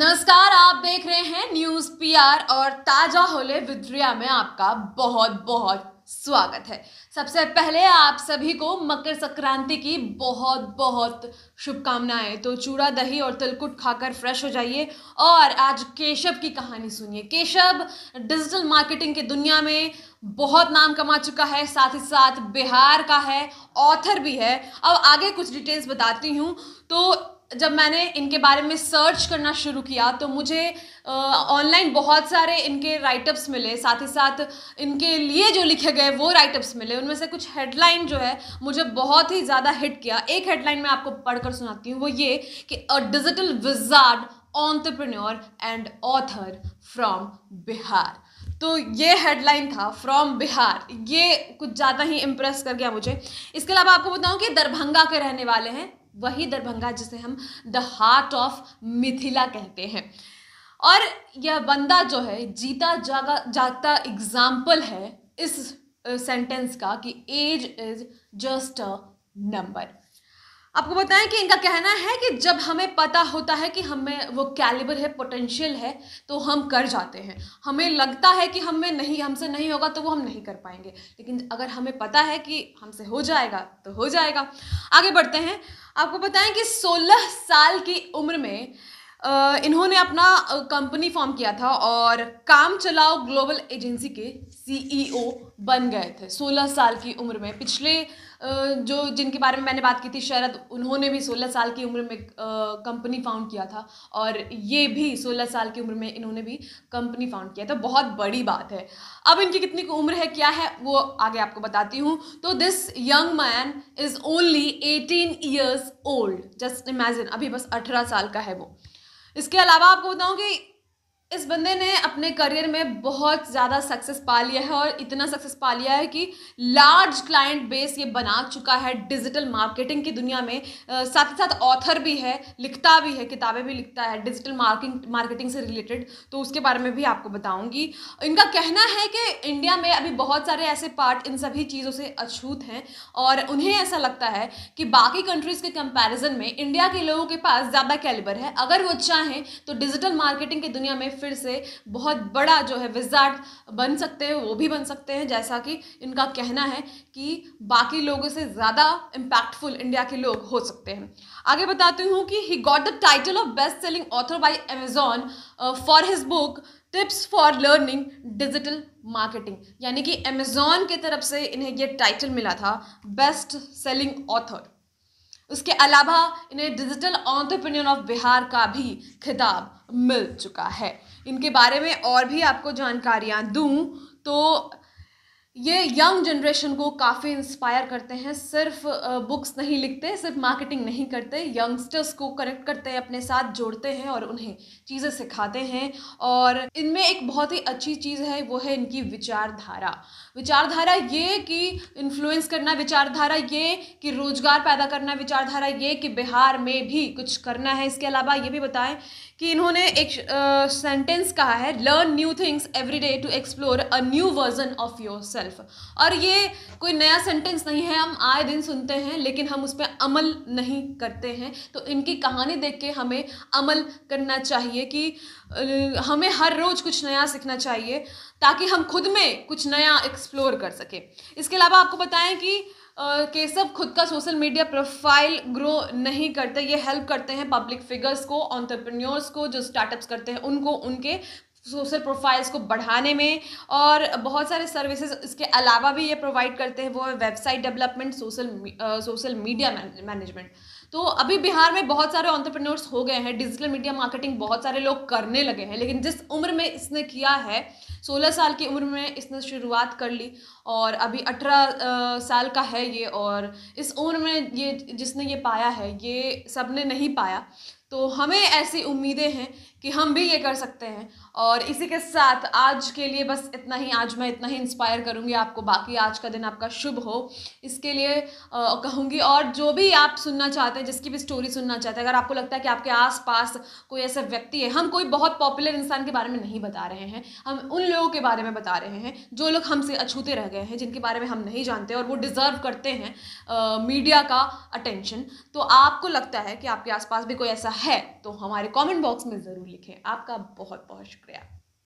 नमस्कार आप देख रहे हैं न्यूज पीआर और ताजा होले विद्रिया में आपका बहुत बहुत स्वागत है सबसे पहले आप सभी को मकर संक्रांति की बहुत बहुत शुभकामनाएं तो चूड़ा दही और तिलकुट खाकर फ्रेश हो जाइए और आज केशव की कहानी सुनिए केशव डिजिटल मार्केटिंग की दुनिया में बहुत नाम कमा चुका है साथ ही साथ बिहार का है ऑथर भी है अब आगे कुछ डिटेल्स बताती हूँ तो जब मैंने इनके बारे में सर्च करना शुरू किया तो मुझे ऑनलाइन बहुत सारे इनके राइटअप्स मिले साथ ही साथ इनके लिए जो लिखे गए वो राइटअप्स मिले उनमें से कुछ हेडलाइन जो है मुझे बहुत ही ज़्यादा हिट किया एक हेडलाइन मैं आपको पढ़कर सुनाती हूँ वो ये कि a digital wizard entrepreneur and author from Bihar तो ये हेडलाइन था फ्रॉम बिहार ये कुछ ज़्यादा ही इम्प्रेस कर गया मुझे इसके अलावा आपको बताऊँ कि दरभंगा के रहने वाले हैं वही दरभंगा जिसे हम द हार्ट ऑफ मिथिला कहते हैं और यह बंदा जो है जीता जागा जाता एग्जाम्पल है इस सेंटेंस का कि age is just a number आपको बताएं कि इनका कहना है कि जब हमें पता होता है कि हमें वो कैलिबर है पोटेंशियल है तो हम कर जाते हैं हमें लगता है कि हमें नहीं हमसे नहीं होगा तो वो हम नहीं कर पाएंगे लेकिन अगर हमें पता है कि हमसे हो जाएगा तो हो जाएगा आगे बढ़ते हैं आपको पता है कि 16 साल की उम्र में इन्होंने अपना कंपनी फॉर्म किया था और काम चलाओ ग्लोबल एजेंसी के सीईओ e बन गए थे 16 साल की उम्र में पिछले जो जिनके बारे में मैंने बात की थी शरद उन्होंने भी 16 साल की उम्र में कंपनी फाउंड किया था और ये भी 16 साल की उम्र में इन्होंने भी कंपनी फाउंड किया था तो बहुत बड़ी बात है अब इनकी कितनी उम्र है क्या है वो आगे आपको बताती हूँ तो this young man is only eighteen years old just imagine अभी बस अठारह साल का है वो इसके अलावा आपको बताऊँ कि इस बंदे ने अपने करियर में बहुत ज़्यादा सक्सेस पा लिया है और इतना सक्सेस पा लिया है कि लार्ज क्लाइंट बेस ये बना चुका है डिजिटल मार्केटिंग की दुनिया में साथ ही साथ ऑथर भी है लिखता भी है किताबें भी लिखता है डिजिटल मार्किंग मार्केटिंग से रिलेटेड तो उसके बारे में भी आपको बताऊंगी इनका कहना है कि इंडिया में अभी बहुत सारे ऐसे पार्ट इन सभी चीज़ों से अछूत हैं और उन्हें ऐसा लगता है कि बाकी कंट्रीज़ के कंपेरिजन में इंडिया के लोगों के पास ज़्यादा कैलिबर है अगर वो चाहें तो डिजिटल मार्केटिंग की दुनिया में फिर से बहुत बड़ा जो है विजार्ड बन सकते हैं वो भी बन सकते हैं जैसा कि इनका कहना है कि बाकी लोगों से ज़्यादा इम्पैक्टफुल इंडिया के लोग हो सकते हैं आगे बताती हूँ कि he got the title of best selling author by Amazon for his book tips for learning digital marketing यानी कि अमेजॉन की तरफ से इन्हें यह टाइटल मिला था बेस्ट सेलिंग ऑथर उसके अलावा इन्हें डिजिटल ऑन्टरप्रेन्योर ऑफ बिहार का भी खिताब मिल चुका है इनके बारे में और भी आपको जानकारियाँ दूँ तो ये यंग जनरेशन को काफ़ी इंस्पायर करते हैं सिर्फ बुक्स नहीं लिखते सिर्फ मार्केटिंग नहीं करते यंगस्टर्स को कनेक्ट करते हैं अपने साथ जोड़ते हैं और उन्हें चीज़ें सिखाते हैं और इनमें एक बहुत ही अच्छी चीज़ है वो है इनकी विचारधारा विचारधारा ये कि इन्फ्लुएंस करना विचारधारा ये कि रोज़गार पैदा करना विचारधारा ये कि बिहार में भी कुछ करना है इसके अलावा ये भी बताएं कि इन्होंने एक सेंटेंस कहा है learn new things every day to explore a new version of yourself तारीफ और ये कोई नया सेंटेंस नहीं है हम आए दिन सुनते हैं लेकिन हम उस पर अमल नहीं करते हैं तो इनकी कहानी देख के हमें अमल करना चाहिए कि हमें हर रोज़ कुछ नया सीखना चाहिए ताकि हम खुद में कुछ नया एक्सप्लोर कर सकें इसके अलावा आपको बताएं कि केसव खुद का सोशल मीडिया प्रोफाइल ग्रो नहीं करते ये हेल्प करते हैं पब्लिक फिगर्स को ऑन्टरप्रन्योर्स को जो स्टार्टअप्स करते हैं उनको उनके सोशल प्रोफाइल्स को बढ़ाने में और बहुत सारे सर्विसेज इसके अलावा भी ये प्रोवाइड करते हैं वो है website development social social media management तो अभी बिहार में बहुत सारे ऑन्टरप्रेन्योर्स हो गए हैं डिजिटल मीडिया मार्केटिंग बहुत सारे लोग करने लगे हैं लेकिन जिस उम्र में इसने किया है सोलह साल की उम्र में इसने शुरुआत कर ली और अभी अठारह साल का है ये और इस उम्र में ये जिसने ये पाया है ये सब ने नहीं पाया तो हमें ऐसी उम्मीदें हैं कि हम भी ये कर सकते हैं और इसी के साथ आज के लिए बस इतना ही आज मैं इतना ही इंस्पायर करूँगी आपको बाकी आज का दिन आपका शुभ हो इसके लिए कहूँगी और जो भी आप सुनना चाहते हैं जिसकी भी स्टोरी सुनना चाहते हैं अगर आपको लगता है कि आपके आस पास कोई ऐसा व्यक्ति है हम कोई बहुत पॉपुलर इंसान के बारे में नहीं बता रहे हैं हम उन लोगों के बारे में बता रहे हैं जो लोग हमसे अछूते रह गए हैं जिनके बारे में हम नहीं जानते और वो डिज़र्व करते हैं मीडिया का अटेंशन तो आपको लगता है कि आपके आसपास भी कोई ऐसा है तो हमारे कॉमेंट बॉक्स में ज़रूर लिखें आपका बहुत बहुत शुक्रिया